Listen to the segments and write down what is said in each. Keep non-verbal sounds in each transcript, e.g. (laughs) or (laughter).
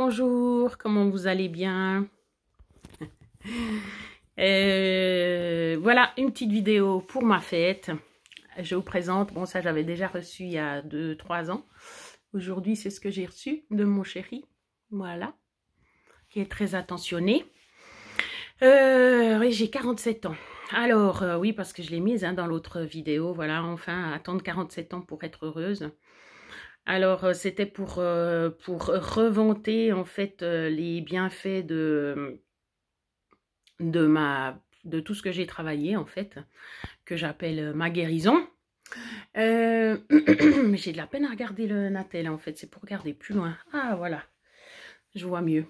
Bonjour, comment vous allez bien (laughs) euh, Voilà, une petite vidéo pour ma fête. Je vous présente, bon ça j'avais déjà reçu il y a 2-3 ans. Aujourd'hui c'est ce que j'ai reçu de mon chéri, voilà, qui est très attentionné. Euh, oui, j'ai 47 ans. Alors, euh, oui, parce que je l'ai mise hein, dans l'autre vidéo, voilà, enfin, attendre 47 ans pour être heureuse. Alors, euh, c'était pour, euh, revanter en fait euh, les bienfaits de, de, ma, de tout ce que j'ai travaillé en fait, que j'appelle ma guérison. Mais (clears throat) j'ai de la peine à regarder le Natel en fait, c'est pour regarder plus loin. Ah voilà, je vois mieux.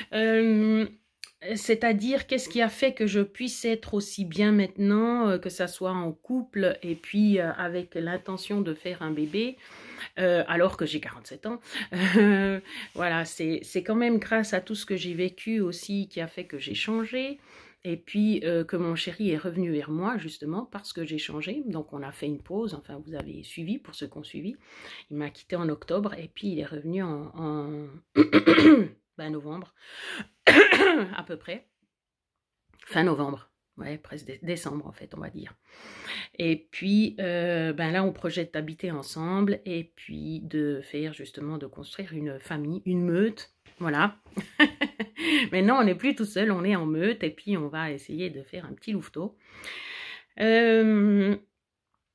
(laughs) c'est-à-dire qu'est-ce qui a fait que je puisse être aussi bien maintenant, que ça soit en couple et puis avec l'intention de faire un bébé, euh, alors que j'ai 47 ans. Euh, voilà, c'est quand même grâce à tout ce que j'ai vécu aussi qui a fait que j'ai changé. Et puis euh, que mon chéri est revenu vers moi justement parce que j'ai changé. Donc on a fait une pause, enfin vous avez suivi pour ce qu'on ont suivi. Il m'a quitté en octobre et puis il est revenu en, (coughs) ben, novembre (coughs) à peu près. Fin novembre ouais, presque décembre en fait, on va dire. Et puis, euh, ben là, on projette d'habiter ensemble et puis de faire justement, de construire une famille, une meute, voilà. (laughs) Maintenant, on n'est plus tout seul, on est en meute et puis on va essayer de faire un petit louveteau. Euh,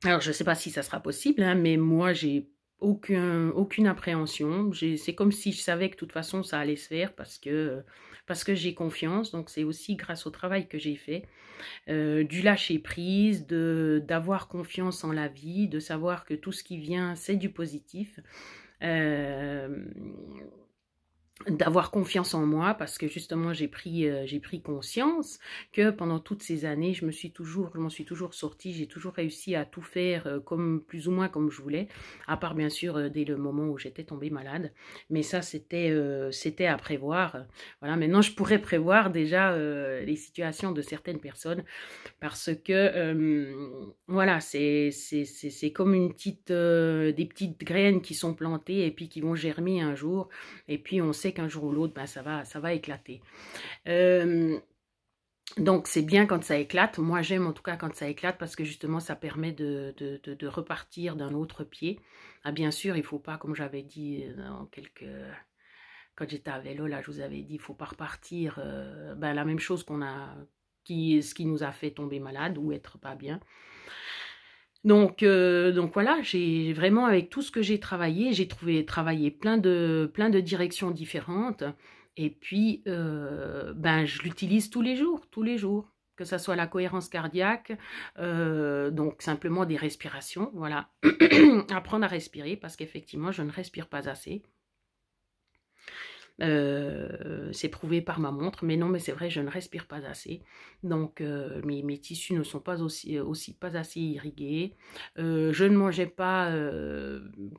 alors, je ne sais pas si ça sera possible, hein, mais moi, j'ai aucune appréhension. C'est comme si je savais que de toute façon ça allait se faire parce que, parce que j'ai confiance. Donc c'est aussi grâce au travail que j'ai fait, euh, du lâcher prise, d'avoir confiance en la vie, de savoir que tout ce qui vient c'est du positif. Euh, d'avoir confiance en moi parce que justement j'ai pris euh, j'ai pris conscience que pendant toutes ces années je me suis toujours je m'en suis toujours sortie j'ai toujours réussi à tout faire euh, comme plus ou moins comme je voulais à part bien sûr euh, dès le moment où j'étais tombée malade mais ça c'était c'était à prévoir voilà maintenant je pourrais prévoir déjà les situations de certaines personnes parce que voilà c'est c'est comme une petite des petites graines qui sont plantées et puis qui vont germer un jour et puis on sait qu'un jour ou l'autre, ben, ça, va, ça va éclater. Euh, donc c'est bien quand ça éclate. Moi j'aime en tout cas quand ça éclate parce que justement ça permet de, de, repartir d'un autre pied. Ah, bien sûr, il ne faut pas, comme j'avais dit euh, en quelques quand j'étais à vélo, là, je vous avais dit, il faut pas repartir. Euh, ben, la même chose qu'on a, qui, ce qui nous a fait tomber malade ou être pas bien. Donc, euh, donc voilà, j'ai vraiment avec tout ce que j'ai travaillé, j'ai trouvé travaillé plein de, plein de directions différentes. Et puis, euh, ben, je l'utilise tous les jours, tous les jours, que ce soit la cohérence cardiaque, euh, donc simplement des respirations, voilà, (clears throat) apprendre à respirer parce qu'effectivement, je ne respire pas assez. Euh, c'est prouvé par ma montre, mais non, mais c'est vrai, je ne respire pas assez. Donc, euh, mes, tissus ne sont pas aussi, aussi pas assez irrigués. Euh, je ne mangeais pas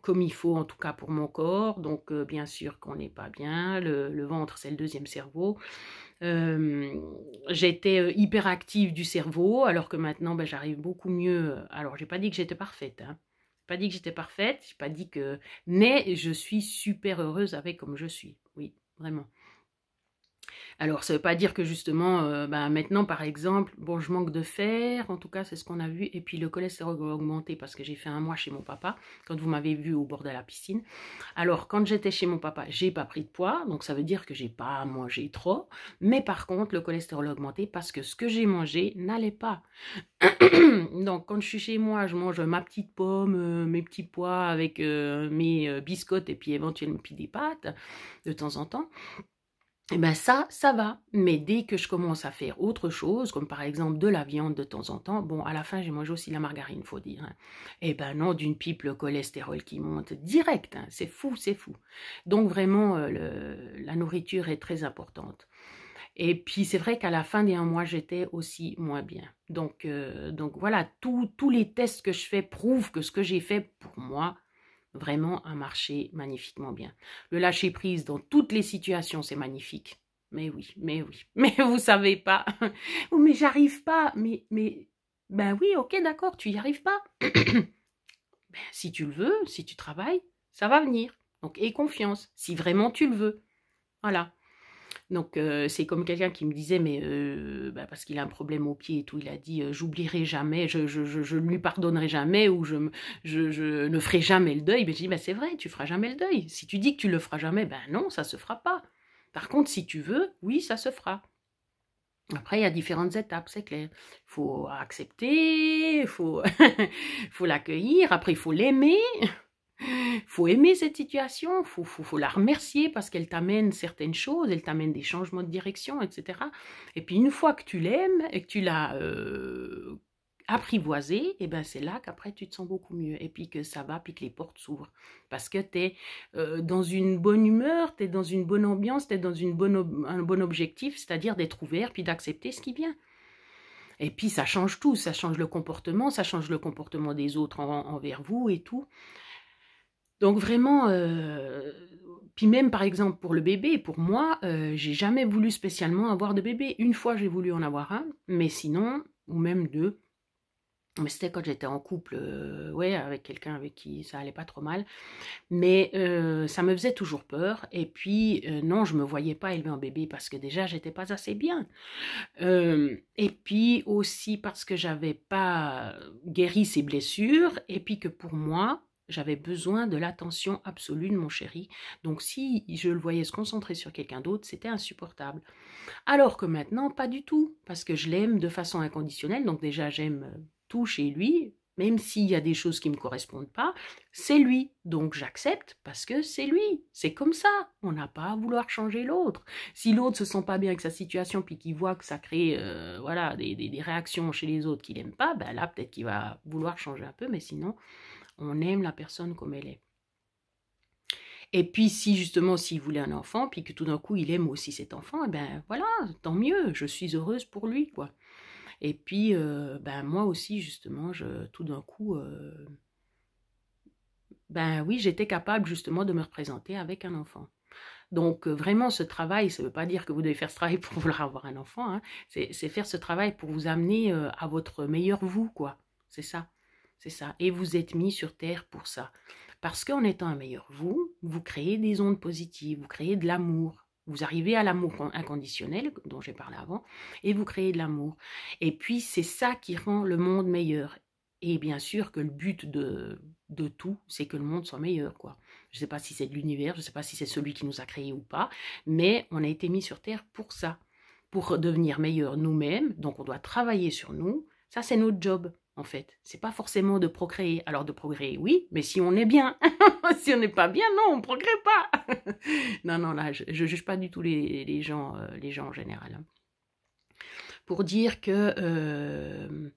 comme il faut, en tout cas pour mon corps. Donc, bien sûr qu'on n'est pas bien. Le, ventre, c'est le deuxième cerveau. j'étais hyperactive du cerveau, alors que maintenant, ben, j'arrive beaucoup mieux. Alors, j'ai pas dit que j'étais parfaite, hein dit que j'étais parfaite, j'ai pas dit que... Mais je suis super heureuse avec comme je suis, oui, vraiment. Alors, ça ne veut pas dire que justement, euh, bah, maintenant, par exemple, bon, je manque de fer, en tout cas, c'est ce qu'on a vu, et puis le cholestérol a augmenté parce que j'ai fait un mois chez mon papa, quand vous m'avez vu au bord de la piscine. Alors, quand j'étais chez mon papa, j'ai pas pris de poids, donc ça veut dire que j'ai pas mangé trop, mais par contre, le cholestérol a augmenté parce que ce que j'ai mangé n'allait pas. (coughs) donc, quand je suis chez moi, je mange ma petite pomme, euh, mes petits pois avec euh, mes biscottes et puis éventuellement des pâtes de temps en temps et eh bien ça, ça va. Mais dès que je commence à faire autre chose, comme par exemple de la viande de temps en temps, bon, à la fin, j'ai mangé aussi la margarine, faut dire. Et hein. eh ben non, d'une pipe, le cholestérol qui monte direct. Hein. C'est fou, c'est fou. Donc vraiment, euh, la nourriture est très importante. Et puis c'est vrai qu'à la fin des un mois, j'étais aussi moins bien. Donc, euh, donc voilà, tous les tests que je fais prouvent que ce que j'ai fait pour moi, vraiment un marché magnifiquement bien. Le lâcher prise dans toutes les situations, c'est magnifique. Mais oui, mais oui, (laughs) mais vous savez pas. Ou oh, mais j'arrive pas. Mais mais ben oui, ok, d'accord, tu y arrives pas. (clears throat) Ben, si tu le veux, si tu travailles, ça va venir. Donc aie confiance, si vraiment tu le veux. Voilà. Donc euh, c'est comme quelqu'un qui me disait, mais euh, bah, parce qu'il a un problème au pied et tout, il a dit, euh, j'oublierai jamais, je, je, ne lui pardonnerai jamais ou je, je, ne ferai jamais le deuil. Mais je dis, bah, c'est vrai, tu feras jamais le deuil. Si tu dis que tu le feras jamais, ben non, ça se fera pas. Par contre, si tu veux, oui, ça se fera. Après, il y a différentes étapes, c'est clair. Il faut accepter, il faut, (laughs) faut l'accueillir, après il faut l'aimer, faut aimer cette situation, faut, faut, la remercier parce qu'elle t'amène certaines choses, elle t'amène des changements de direction, etc. Et puis une fois que tu l'aimes et que tu l'as euh, apprivoisée, et eh ben c'est là qu'après tu te sens beaucoup mieux et puis que ça va, puis que les portes s'ouvrent parce que tu es euh, dans une bonne humeur, tu es dans une bonne ambiance, tu es dans une bonne un bon objectif, c'est-à-dire d'être ouvert puis d'accepter ce qui vient. Et puis ça change tout, ça change le comportement, ça change le comportement des autres envers vous et tout. Donc vraiment, euh, puis même par exemple pour le bébé, pour moi, euh, j'ai jamais voulu spécialement avoir de bébé. Une fois j'ai voulu en avoir un, mais sinon, ou même deux. Mais c'était quand j'étais en couple, euh, ouais, avec quelqu'un avec qui ça allait pas trop mal. Mais ça me faisait toujours peur. Et puis, non, je me voyais pas élever en bébé parce que déjà, j'étais pas assez bien. et puis aussi parce que j'avais pas guéri ses blessures. Et puis que pour moi, j'avais besoin de l'attention absolue de mon chéri. Donc si je le voyais se concentrer sur quelqu'un d'autre, c'était insupportable. Alors que maintenant, pas du tout, parce que je l'aime de façon inconditionnelle. Donc déjà, j'aime euh, tout chez lui, même s'il y a des choses qui ne me correspondent pas, c'est lui. Donc j'accepte parce que c'est lui. C'est comme ça. On n'a pas à vouloir changer l'autre. Si l'autre se sent pas bien avec sa situation, puis qu'il voit que ça crée euh, voilà, des, réactions chez les autres qu'il n'aime pas, ben là peut-être qu'il va vouloir changer un peu, mais sinon, on aime la personne comme elle est. Et puis si justement s'il voulait un enfant, puis que tout d'un coup il aime aussi cet enfant, et eh ben voilà, tant mieux, je suis heureuse pour lui quoi. Et puis euh, ben moi aussi justement, je, tout d'un coup, euh, ben oui, j'étais capable justement de me représenter avec un enfant. Donc euh, vraiment ce travail, ça ne veut pas dire que vous devez faire ce travail (laughs) pour vouloir avoir un enfant, hein. c'est faire ce travail pour vous amener à votre meilleur vous quoi, c'est ça. C'est ça. Et vous êtes mis sur Terre pour ça. Parce qu'en étant un meilleur vous, vous créez des ondes positives, vous créez de l'amour. Vous arrivez à l'amour inconditionnel, dont j'ai parlé avant, et vous créez de l'amour. Et puis, c'est ça qui rend le monde meilleur. Et bien sûr que le but de, de tout, c'est que le monde soit meilleur. quoi. Je ne sais pas si c'est de l'univers, je ne sais pas si c'est celui qui nous a créés ou pas, mais on a été mis sur Terre pour ça, pour devenir meilleur nous-mêmes. Donc on doit travailler sur nous. Ça, c'est notre job en fait. C'est pas forcément de procréer. Alors de procréer, oui, mais si on est bien. (laughs) si on n'est pas bien, non, on ne pas. (laughs) non, non, là, je, ne juge pas du tout les, gens, euh, les gens en général. Hein. Pour dire que, euh,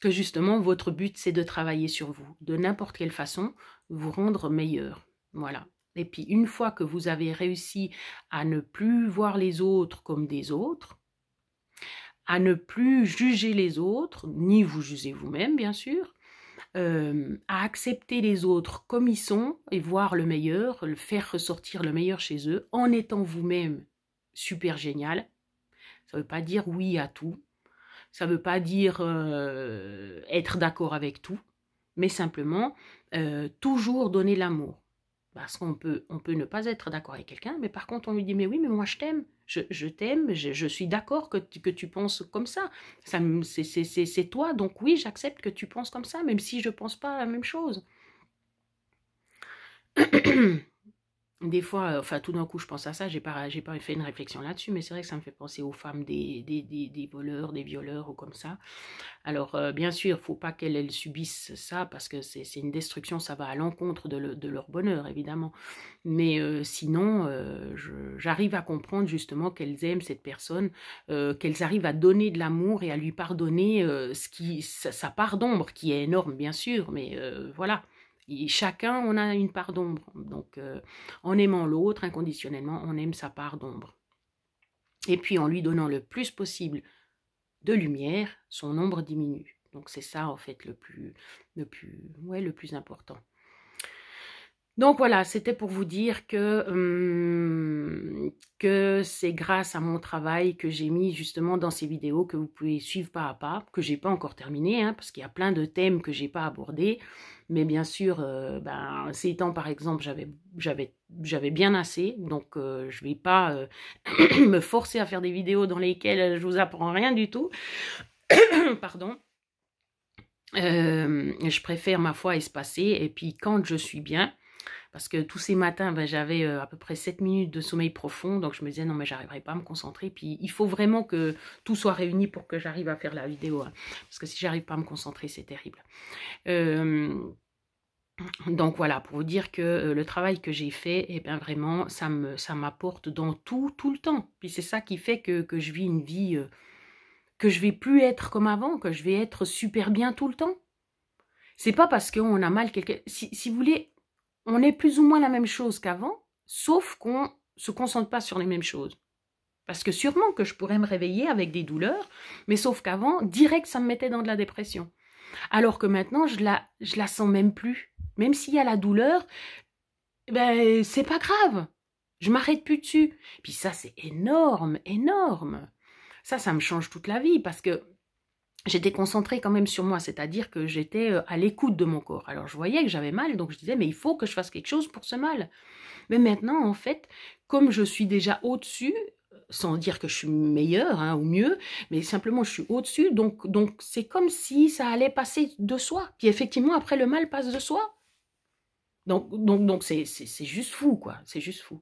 que justement, votre but, c'est de travailler sur vous. De n'importe quelle façon, vous rendre meilleur. Voilà. Et puis, une fois que vous avez réussi à ne plus voir les autres comme des autres, à ne plus juger les autres, ni vous juger vous-même bien sûr, euh, à accepter les autres comme ils sont et voir le meilleur, le faire ressortir le meilleur chez eux en étant vous-même super génial. Ça ne veut pas dire oui à tout, ça ne veut pas dire euh, être d'accord avec tout, mais simplement euh, toujours donner l'amour. Parce qu'on peut, on peut ne pas être d'accord avec quelqu'un, mais par contre on lui dit mais oui, mais moi je t'aime, je, je t'aime, je, suis d'accord que tu, que tu penses comme ça. ça c'est toi, donc oui, j'accepte que tu penses comme ça, même si je ne pense pas la même chose. (clears throat) des fois, euh, enfin tout d'un coup, je pense à ça, j'ai pas, pas fait une réflexion là-dessus, mais c'est vrai que ça me fait penser aux femmes des, des, voleurs, des violeurs ou comme ça. Alors, euh, bien sûr, il faut pas qu'elles subissent ça, parce que c'est une destruction, ça va à l'encontre de, leur bonheur, évidemment. Mais euh, sinon, j'arrive à comprendre justement qu'elles aiment cette personne, qu'elles arrivent à donner de l'amour et à lui pardonner ce qui, sa, sa part d'ombre, qui est énorme, bien sûr, mais voilà. Et chacun, on a une part d'ombre. Donc, euh, en aimant l'autre inconditionnellement, on aime sa part d'ombre. Et puis, en lui donnant le plus possible de lumière, son ombre diminue. Donc, c'est ça, en fait, le plus, le plus, ouais, le plus important. Donc voilà, c'était pour vous dire que, hum, que c'est grâce à mon travail que j'ai mis justement dans ces vidéos que vous pouvez suivre pas à pas, que j'ai pas encore terminé, hein, parce qu'il y a plein de thèmes que j'ai pas abordés. Mais bien sûr, euh, ben, ces temps par exemple, j'avais bien assez, donc je euh, je vais pas euh, (clears throat) me forcer à faire des vidéos dans lesquelles je vous apprends rien du tout. (clears throat) Pardon. je préfère ma foi espacée. et puis quand je suis bien, parce que tous ces matins, ben, j'avais euh, à peu près 7 minutes de sommeil profond, donc je me disais non mais n'arriverai pas à me concentrer, puis il faut vraiment que tout soit réuni pour que j'arrive à faire la vidéo, hein. parce que si j'arrive pas à me concentrer, c'est terrible. Euh, donc voilà, pour vous dire que euh, le travail que j'ai fait, eh bien vraiment, ça me ça m'apporte dans tout, tout le temps. Puis c'est ça qui fait que, je vis une vie, que je vais plus être comme avant, que je vais être super bien tout le temps. C'est pas parce qu'on a mal quelqu'un. si vous voulez, on est plus ou moins la même chose qu'avant, sauf qu'on se concentre pas sur les mêmes choses. Parce que sûrement que je pourrais me réveiller avec des douleurs, mais sauf qu'avant, direct, ça me mettait dans de la dépression. Alors que maintenant, je la, je la sens même plus. Même s'il y a la douleur, ben, c'est pas grave. Je m'arrête plus dessus. Puis ça, c'est énorme, énorme. Ça, ça me change toute la vie parce que j'étais concentrée quand même sur moi, c'est-à-dire que j'étais euh, à l'écoute de mon corps. Alors je voyais que j'avais mal, donc je disais, mais il faut que je fasse quelque chose pour ce mal. Mais maintenant, en fait, comme je suis déjà au-dessus, sans dire que je suis meilleure hein, ou mieux, mais simplement je suis au-dessus, donc donc c'est comme si ça allait passer de soi. Puis effectivement, après, le mal passe de soi. Donc donc donc c'est juste fou, quoi. C'est juste fou.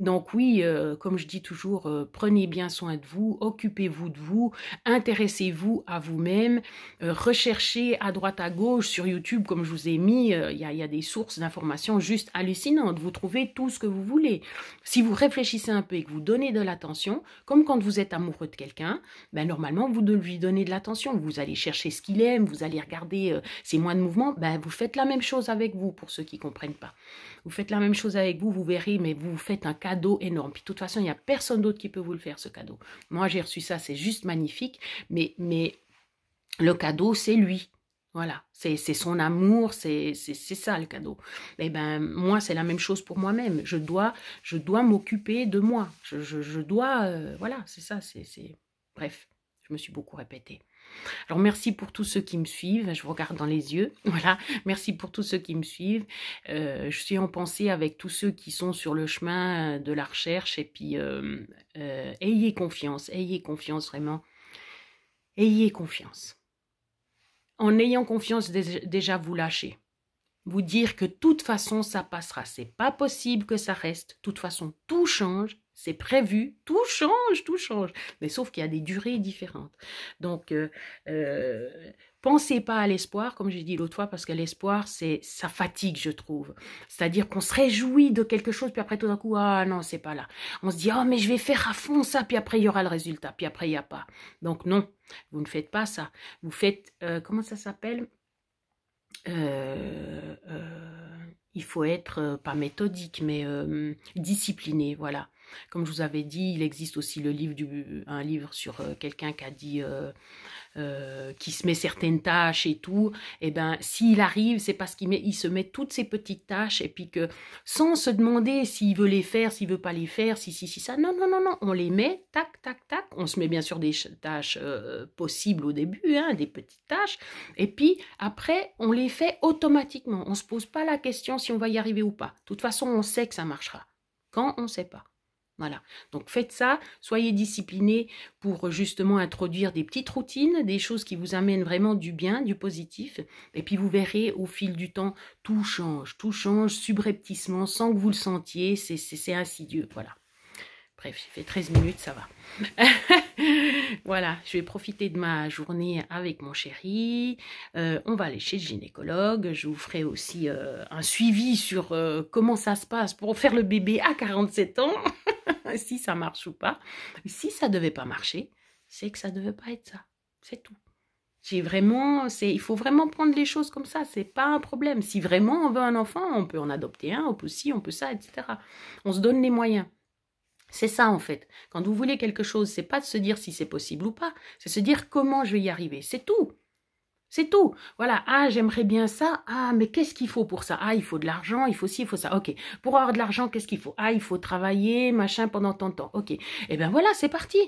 Donc oui, euh, comme je dis toujours, euh, prenez bien soin de vous, occupez-vous de vous, intéressez-vous à vous-même, euh, recherchez à droite à gauche sur YouTube, comme je vous ai mis, il y, a des sources d'informations juste hallucinantes. Vous trouvez tout ce que vous voulez. Si vous réfléchissez un peu et que vous donnez de l'attention, comme quand vous êtes amoureux de quelqu'un, ben, normalement vous lui donnez de l'attention. Vous allez chercher ce qu'il aime, vous allez regarder ses moindres de mouvement, ben, vous faites la même chose avec vous pour ceux qui comprennent pas. Vous faites la même chose avec vous, vous verrez, mais vous faites un cadeau énorme. Puis de toute façon, il n'y a personne d'autre qui peut vous le faire, ce cadeau. Moi, j'ai reçu ça, c'est juste magnifique, mais, mais le cadeau, c'est lui. Voilà, c'est son amour, c'est ça le cadeau. Et eh ben moi, c'est la même chose pour moi-même. Je dois, je dois m'occuper de moi. Je, je, dois, euh, voilà, c'est ça, c'est... Bref, je me suis beaucoup répétée. Alors merci pour tous ceux qui me suivent, je vous regarde dans les yeux, (laughs) voilà, merci pour tous ceux qui me suivent. Euh, je suis en pensée avec tous ceux qui sont sur le chemin euh, de la recherche et puis euh, ayez confiance, ayez confiance vraiment, ayez confiance. En ayant confiance déjà vous lâchez, vous dire que de toute façon ça passera, c'est pas possible que ça reste, de toute façon tout change, c'est prévu, tout change, tout change. Mais sauf qu'il y a des durées différentes. Donc, euh, euh, pensez pas à l'espoir, comme j'ai dit l'autre fois, parce que l'espoir, c'est ça fatigue, je trouve. C'est-à-dire qu'on se réjouit de quelque chose, puis après tout d'un coup, ah non, c'est pas là. On se dit, oh mais je vais faire à fond ça, puis après il y aura le résultat, puis après il n'y a pas. Donc non, vous ne faites pas ça. Vous faites, euh, comment ça s'appelle il faut être, pas méthodique, mais discipliné, voilà. Comme je vous avais dit, il existe aussi le livre un livre sur euh, quelqu'un qui a dit euh, euh, qui se met certaines tâches et tout. Et eh ben, s'il arrive, c'est parce qu'il met, il se met toutes ces petites tâches et puis que sans se demander s'il veut les faire, s'il veut pas les faire, si si si ça. Non non non non, on les met, tac tac tac. On se met bien sûr des tâches possibles au début, hein, des petites tâches. Et puis après, on les fait automatiquement. On ne se pose pas la question si on va y arriver ou pas. De toute façon, on sait que ça marchera. Quand on ne sait pas. Voilà. Donc faites ça, soyez disciplinés pour euh, justement introduire des petites routines, des choses qui vous amènent vraiment du bien, du positif. Et puis vous verrez au fil du temps, tout change, tout change subrepticement, sans que vous le sentiez. C'est insidieux. Voilà. Bref, j'ai fait 13 minutes, ça va. (laughs) voilà, je vais profiter de ma journée avec mon chéri. Euh, on va aller chez le gynécologue. Je vous ferai aussi euh, un suivi sur comment ça se passe pour faire le bébé à 47 ans. (laughs) (laughs) si ça marche ou pas. Si ça devait pas marcher, c'est que ça devait pas être ça. C'est tout. J'ai vraiment, c'est, il faut vraiment prendre les choses comme ça. C'est pas un problème. Si vraiment on veut un enfant, on peut en adopter un, on peut on peut ça, etc. On se donne les moyens. C'est ça en fait. Quand vous voulez quelque chose, c'est pas de se dire si c'est possible ou pas, c'est se dire comment je vais y arriver. C'est tout. C'est tout. Voilà. Ah, j'aimerais bien ça. Ah, mais qu'est-ce qu'il faut pour ça Ah, il faut de l'argent, il faut ci, il faut ça. Ok. Pour avoir de l'argent, qu'est-ce qu'il faut Ah, il faut travailler, machin, pendant tant de temps. Ok. Eh bien voilà, c'est parti.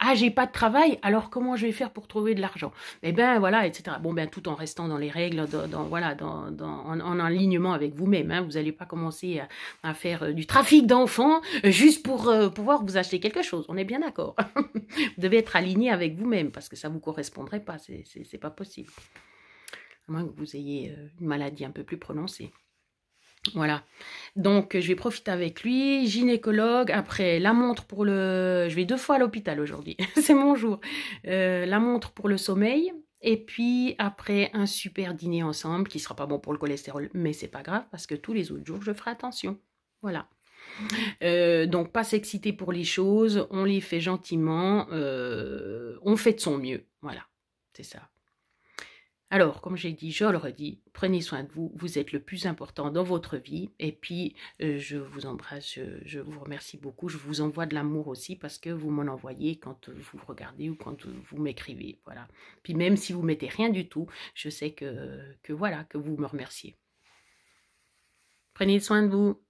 Ah, j'ai pas de travail, alors comment je vais faire pour trouver de l'argent Eh ben voilà, etc. Bon, ben tout en restant dans les règles, dans, voilà, dans, dans en, alignement avec vous-même. Hein. Vous n'allez pas commencer à, faire euh, du trafic d'enfants euh, juste pour euh, pouvoir vous acheter quelque chose. On est bien d'accord. (laughs) vous devez être aligné avec vous-même parce que ça vous correspondrait pas. C'est pas possible. À moins que vous ayez une maladie un peu plus prononcée. Voilà. Donc, je vais profiter avec lui. Gynécologue, après la montre pour le... Je vais deux fois à l'hôpital aujourd'hui. (laughs) C'est mon jour. Euh, la montre pour le sommeil. Et puis, après, un super dîner ensemble qui sera pas bon pour le cholestérol. Mais c'est pas grave parce que tous les autres jours, je ferai attention. Voilà. Euh, donc, pas s'exciter pour les choses. On les fait gentiment. Euh, on fait de son mieux. Voilà. C'est ça. Alors, comme j'ai dit, je le redis, prenez soin de vous, vous êtes le plus important dans votre vie. Et puis, euh, je vous embrasse, je, vous remercie beaucoup, je vous envoie de l'amour aussi parce que vous m'en envoyez quand vous regardez ou quand vous m'écrivez. Voilà. Puis même si vous mettez rien du tout, je sais que voilà, que vous me remerciez. Prenez soin de vous.